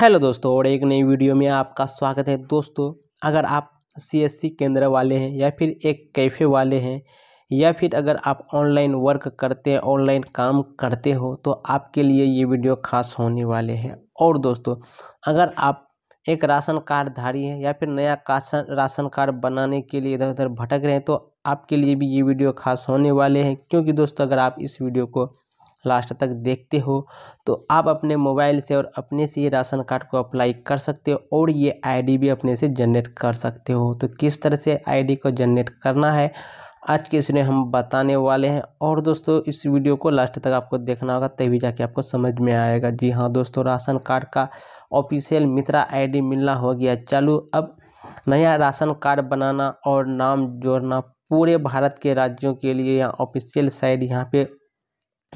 hello दोस्तों और एक नई वीडियो में आपका स्वागत है दोस्तों अगर आप सीएससी केंद्र वाले हैं या फिर एक कैफ़े वाले हैं या फिर अगर आप ऑनलाइन वर्क करते हैं ऑनलाइन काम करते हो तो आपके लिए ये वीडियो खास होने वाले हैं और दोस्तों अगर आप एक राशन कार्ड धारी हैं या फिर नया राशन कार्ड बनाने के लिए इधर उधर भटक रहे हैं तो आपके लिए भी ये वीडियो खास होने वाले हैं क्योंकि दोस्तों अगर आप इस वीडियो को लास्ट तक देखते हो तो आप अपने मोबाइल से और अपने से ये राशन कार्ड को अप्लाई कर सकते हो और ये आईडी भी अपने से जनरेट कर सकते हो तो किस तरह से आईडी को जनरेट करना है आज के इसमें हम बताने वाले हैं और दोस्तों इस वीडियो को लास्ट तक आपको देखना होगा तभी जाके आपको समझ में आएगा जी हाँ दोस्तों राशन कार्ड का ऑफिशियल मित्रा आई मिलना हो गया चालू अब नया राशन कार्ड बनाना और नाम जोड़ना पूरे भारत के राज्यों के लिए यहाँ ऑफिशियल साइट यहाँ पे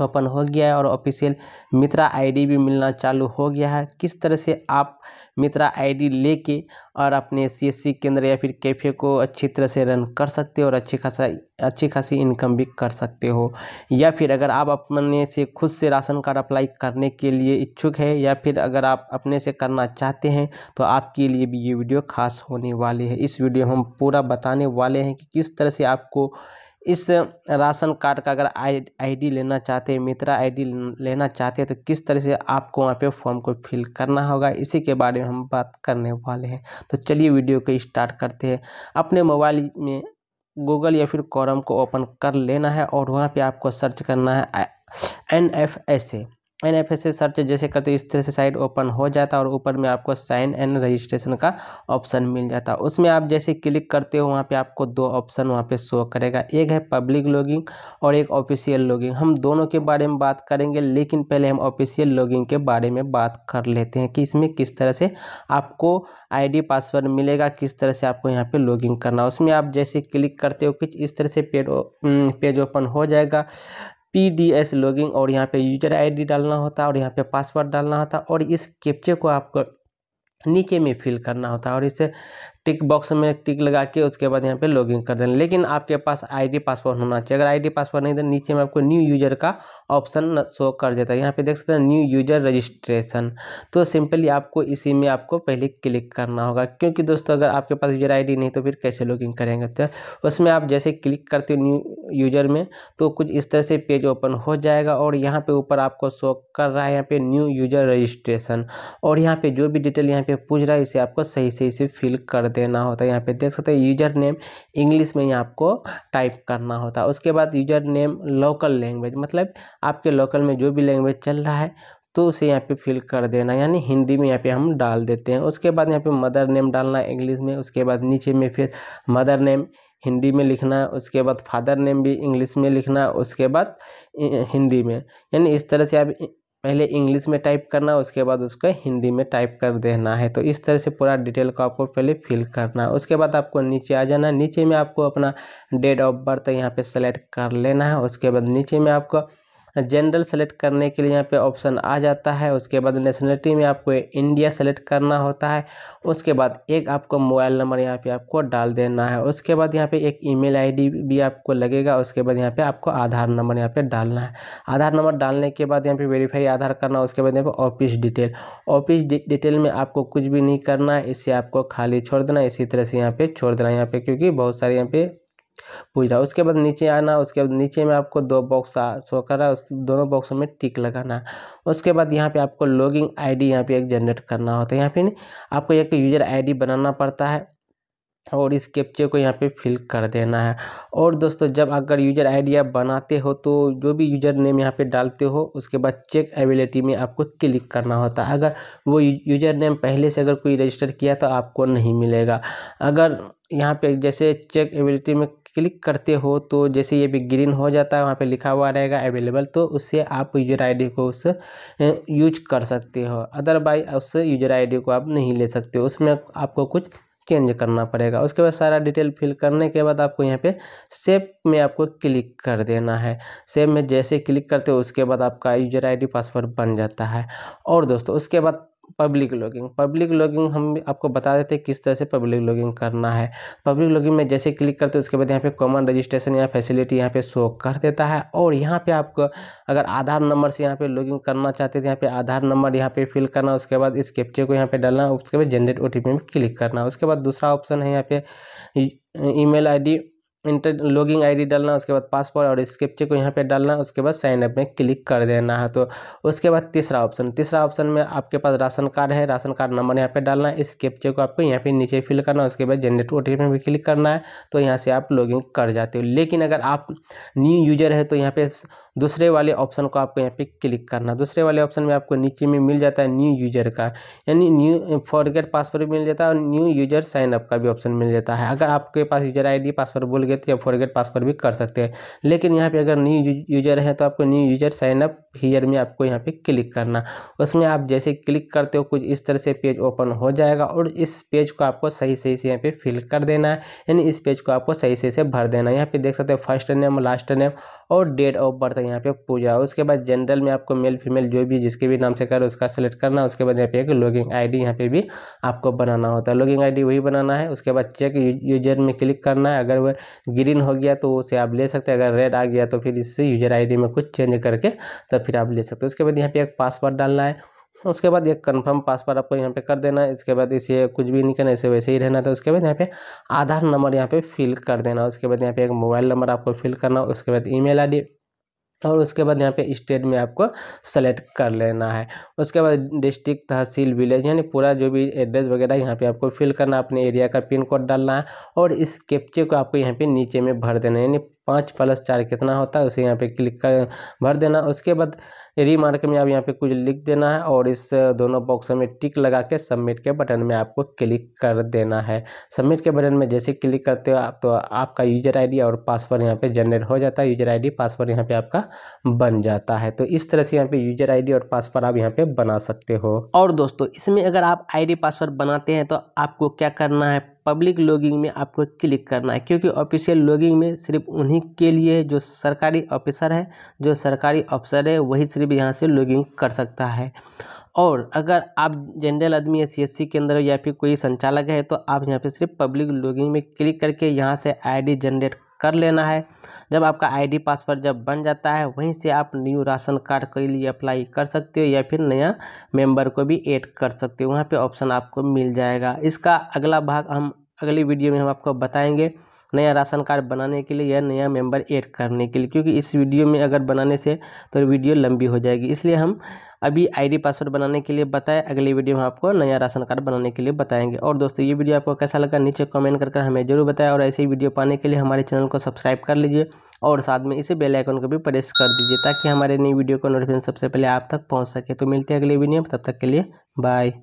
ओपन तो हो गया है और ऑफिशियल मित्रा आईडी भी मिलना चालू हो गया है किस तरह से आप मित्रा आईडी लेके और अपने सीएससी केंद्र या फिर कैफे को अच्छी तरह से रन कर सकते हो और अच्छी खासा अच्छी खासी इनकम भी कर सकते हो या फिर अगर आप अपने से खुद से राशन कार्ड अप्लाई करने के लिए इच्छुक है या फिर अगर आप अपने से करना चाहते हैं तो आपके लिए भी ये वीडियो खास होने वाली है इस वीडियो हम पूरा बताने वाले हैं कि किस तरह से आपको इस राशन कार्ड का अगर आई आईडी लेना चाहते हैं मित्रा आईडी लेना चाहते हैं तो किस तरह से आपको वहाँ पे फॉर्म को फिल करना होगा इसी के बारे में हम बात करने वाले हैं तो चलिए वीडियो को स्टार्ट करते हैं अपने मोबाइल में गूगल या फिर कॉरम को ओपन कर लेना है और वहाँ पे आपको सर्च करना है N F S A N F S search जैसे करते हो इस तरह से साइट ओपन हो जाता है और ऊपर में आपको साइन एंड रजिस्ट्रेशन का ऑप्शन मिल जाता है उसमें आप जैसे क्लिक करते हो वहाँ पे आपको दो ऑप्शन वहाँ पे शो करेगा एक है पब्लिक लॉगिंग और एक ऑफिशियल लॉगिंग हम दोनों के बारे में बात करेंगे लेकिन पहले हम ऑफिशियल लॉगिंग के बारे में बात कर लेते हैं कि इसमें किस तरह से आपको आई पासवर्ड मिलेगा किस तरह से आपको यहाँ पर लॉगिंग करना उसमें आप जैसे क्लिक करते हो कि इस तरह से पेज ओपन हो जाएगा पी डी एस लॉगिंग और यहाँ पे यूजर आईडी डालना होता है और यहाँ पे पासवर्ड डालना होता है और इस कैप्चे को आपको नीचे में फिल करना होता है और इसे टिक बॉक्स में टिक लगा के उसके बाद यहाँ पे लॉगिन कर देना लेकिन आपके पास आईडी पासवर्ड होना चाहिए अगर आईडी पासवर्ड नहीं तो नीचे में आपको न्यू यूजर का ऑप्शन शो कर देता है यहाँ पे देख सकते हैं न्यू यूजर रजिस्ट्रेशन तो सिंपली आपको इसी में आपको पहले क्लिक करना होगा क्योंकि दोस्तों अगर आपके पास यूजर आई नहीं तो फिर कैसे लॉगिन करेंगे तो उसमें आप जैसे क्लिक करते हो न्यू यूजर में तो कुछ इस तरह से पेज ओपन हो जाएगा और यहाँ पे ऊपर आपको शो कर रहा है यहाँ पर न्यू यूजर रजिस्ट्रेशन और यहाँ पर जो भी डिटेल यहाँ पर पूछ रहा है इसे आपको सही सही से फिल कर देना होता है यहाँ पे देख सकते हैं यूजर नेम इंग्लिश में ही आपको टाइप करना होता है उसके बाद यूजर नेम लोकल लैंग्वेज मतलब आपके लोकल में जो भी लैंग्वेज चल रहा है तो उसे यहाँ पे फिल कर देना यानी हिंदी में यहाँ पे हम डाल देते हैं उसके बाद यहाँ पे मदर नेम डालना इंग्लिश में उसके बाद नीचे में फिर मदर नेम हिंदी में लिखना उसके बाद फादर नेम भी इंग्लिश में लिखना उसके बाद हिंदी में यानी इस तरह से आप पहले इंग्लिश में टाइप करना उसके बाद उसको हिंदी में टाइप कर देना है तो इस तरह से पूरा डिटेल को आपको पहले फिल करना है उसके बाद आपको नीचे आ जाना नीचे में आपको अपना डेट ऑफ बर्थ यहाँ पे सेलेक्ट कर लेना है उसके बाद नीचे में आपको जनरल सेलेक्ट करने के लिए यहाँ पे ऑप्शन आ जाता है उसके बाद नेशनलिटी में आपको इंडिया सेलेक्ट करना होता है उसके बाद एक आपको मोबाइल नंबर यहाँ पे आपको डाल देना है उसके बाद यहाँ पे एक ईमेल आईडी भी आपको लगेगा उसके बाद यहाँ पे आपको आधार नंबर यहाँ पे डालना है आधार नंबर डालने के बाद यहाँ पे वेरीफाई आधार करना उसके बाद यहाँ पर ऑफिस डिटेल ऑफिस डिटेल में आपको कुछ भी नहीं करना है इससे आपको खाली छोड़ देना इसी तरह से यहाँ पर छोड़ देना यहाँ पर क्योंकि बहुत सारे यहाँ पे पूछ रहा है उसके बाद नीचे आना उसके बाद नीचे में आपको दो बॉक्स आ शो कर रहा है उस दोनों बॉक्स में टिक लगाना उसके बाद यहाँ पे आपको लॉगिंग आईडी यहाँ पे एक जनरेट करना होता है यहाँ पे आपको एक यूज़र आईडी बनाना पड़ता है और इस कैप्चे को यहाँ पे फिल कर देना है और दोस्तों जब अगर यूजर डी आप बनाते हो तो जो भी यूजर नेम यहाँ पे डालते हो उसके बाद चेक एबिलिटी में आपको क्लिक करना होता है अगर वो यूजर नेम पहले से अगर कोई रजिस्टर किया तो आपको नहीं मिलेगा अगर यहाँ पे जैसे चेक एबिलिटी में क्लिक करते हो तो जैसे ये भी ग्रीन हो जाता है वहाँ पे लिखा हुआ रहेगा अवेलेबल तो उससे आप यूजर आईडी को उस यूज कर सकते हो अदरवाइज उस यूजर आईडी को आप नहीं ले सकते हो उसमें आपको कुछ चेंज करना पड़ेगा उसके बाद सारा डिटेल फिल करने के बाद आपको यहाँ पे सेव में आपको क्लिक कर देना है सेव में जैसे क्लिक करते हो उसके बाद आपका यूजर आईडी पासवर्ड बन जाता है और दोस्तों उसके बाद पब्लिक लॉगिंग पब्लिक लॉगिंग हम आपको बता देते हैं किस तरह से पब्लिक लॉगिंग करना है पब्लिक लॉगिंग में जैसे क्लिक करते हैं उसके बाद यहाँ पे कॉमन रजिस्ट्रेशन या फैसिलिटी यहाँ पे शो कर देता है और यहाँ पे आपको अगर आधार नंबर से यहाँ पे लॉगिंग करना चाहते तो यहाँ पे आधार नंबर यहाँ पे फिल करना उसके बाद इस कैप्चे को यहाँ पे डालना उसके बाद जनरेट ओ में क्लिक करना उसके बाद दूसरा ऑप्शन है यहाँ पे ईमेल आई इंटर लॉगिंग आईडी डालना उसके बाद पासवर्ड और इस कैप्चे को यहाँ पे डालना उसके बाद साइन अप में क्लिक कर देना है तो उसके बाद तीसरा ऑप्शन तीसरा ऑप्शन में आपके पास राशन कार्ड है राशन कार्ड नंबर यहाँ पे डालना है इस कैप्चे को आपको यहाँ पे नीचे फिल करना है उसके बाद जनरेट ओ टी में भी क्लिक करना है तो यहाँ से आप लॉगिंग कर जाते हो लेकिन अगर आप न्यू यूजर है तो यहाँ पे दूसरे वाले ऑप्शन को आपको यहाँ पे क्लिक करना दूसरे वाले ऑप्शन में आपको नीचे में मिल जाता है न्यू यूजर का यानी न्यू फॉरगेट पासवर्ड मिल जाता है और न्यू यूजर साइन अप का भी ऑप्शन मिल जाता है अगर आपके पास यूजर आईडी पासवर्ड बोल गए तो आप फॉरगेट पासवर्ड भी कर सकते हैं लेकिन यहाँ पर अगर न्यू यूजर है तो आपको new user sign up here में आपको यहाँ पर क्लिक करना उसमें आप जैसे क्लिक करते हो कुछ इस तरह से पेज ओपन हो जाएगा और इस पेज को आपको सही सही से यहाँ पर फिल कर देना है यानी इस पेज को आपको सही सही से भर देना है यहाँ पे देख सकते हो फर्स्ट नेम लास्ट नेम और डेट ऑफ बर्थ यहाँ पे पूजा उसके बाद जनरल में आपको मेल फीमेल जो भी जिसके भी नाम से कर उसका सेलेक्ट करना उसके बाद यहाँ पे एक लॉगिंग आईडी यहाँ पे भी आपको बनाना होता है लॉगिंग आईडी वही बनाना है उसके बाद चेक यूजर में क्लिक करना है अगर वह ग्रीन हो गया तो उसे आप ले सकते हैं अगर रेड आ गया तो फिर इससे यूजर आई में कुछ चेंज करके तो फिर आप ले सकते हो उसके बाद यहाँ पे एक पासवर्ड डालना है उसके बाद एक कंफर्म पासवर्ड आपको यहाँ पे कर देना है इसके बाद इसे कुछ भी नहीं करना इसे वैसे ही रहना था उसके बाद यहाँ पे आधार नंबर यहाँ पे फिल कर देना उसके बाद यहाँ पे एक मोबाइल नंबर आपको फिल करना उसके बाद ईमेल आईडी और उसके बाद यहाँ पे स्टेट में आपको सेलेक्ट कर लेना है उसके बाद डिस्ट्रिक्ट तहसील विलेज यानी पूरा जो भी एड्रेस वगैरह यहाँ पे आपको फिल करना अपने एरिया का पिन कोड डालना है और इस कैप्चे को आपको यहाँ पे नीचे में भर देना है यानी पाँच प्लस चार कितना होता है उसे यहाँ पे क्लिक कर भर देना उसके बाद रीमार्क में आप यहाँ पे कुछ लिख देना है और इस दोनों बॉक्स में टिक लगा के सबमिट के बटन में आपको क्लिक कर देना है सबमिट के बटन में जैसे क्लिक करते हो आप तो आपका यूजर आईडी और पासवर्ड यहाँ पे जनरेट हो जाता है यूजर आईडी पासवर्ड यहाँ पे आपका बन जाता है तो इस तरह से यहाँ पे यूजर आई और पासवर्ड आप यहाँ पर बना सकते हो और दोस्तों इसमें अगर आप आई पासवर्ड बनाते हैं तो आपको क्या करना है पब्लिक लॉगिंग में आपको क्लिक करना है क्योंकि ऑफिशियल लॉगिंग में सिर्फ उन्हीं के लिए जो सरकारी ऑफिसर है जो सरकारी अफसर है वही सिर्फ यहाँ से लॉगिंग कर सकता है और अगर आप जनरल आदमी है सी के अंदर या फिर कोई संचालक है तो आप यहाँ पे सिर्फ पब्लिक लॉगिंग में क्लिक करके यहाँ से आईडी जनरेट कर लेना है जब आपका आईडी पासवर्ड जब बन जाता है वहीं से आप न्यू राशन कार्ड के लिए अप्लाई कर सकते हो या फिर नया मेंबर को भी ऐड कर सकते हो वहाँ पे ऑप्शन आपको मिल जाएगा इसका अगला भाग हम अगली वीडियो में हम आपको बताएंगे नया राशन कार्ड बनाने के लिए या नया मेंबर ऐड करने के लिए क्योंकि इस वीडियो में अगर बनाने से तो वीडियो लंबी हो जाएगी इसलिए हम अभी आईडी पासवर्ड बनाने के लिए बताएं अगली वीडियो में आपको नया राशन कार्ड बनाने के लिए बताएंगे और दोस्तों ये वीडियो आपको कैसा लगा नीचे कमेंट करके हमें जरूर बताएं और ऐसे ही वीडियो पाने के लिए हमारे चैनल को सब्सक्राइब कर लीजिए और साथ में इसे बेल आइकन को भी प्रेस कर दीजिए ताकि हमारे नई वीडियो को नोटिफिकेशन सबसे पहले आप तक पहुँच सके तो मिलते हैं अगले वीडियो में तब तक के लिए बाय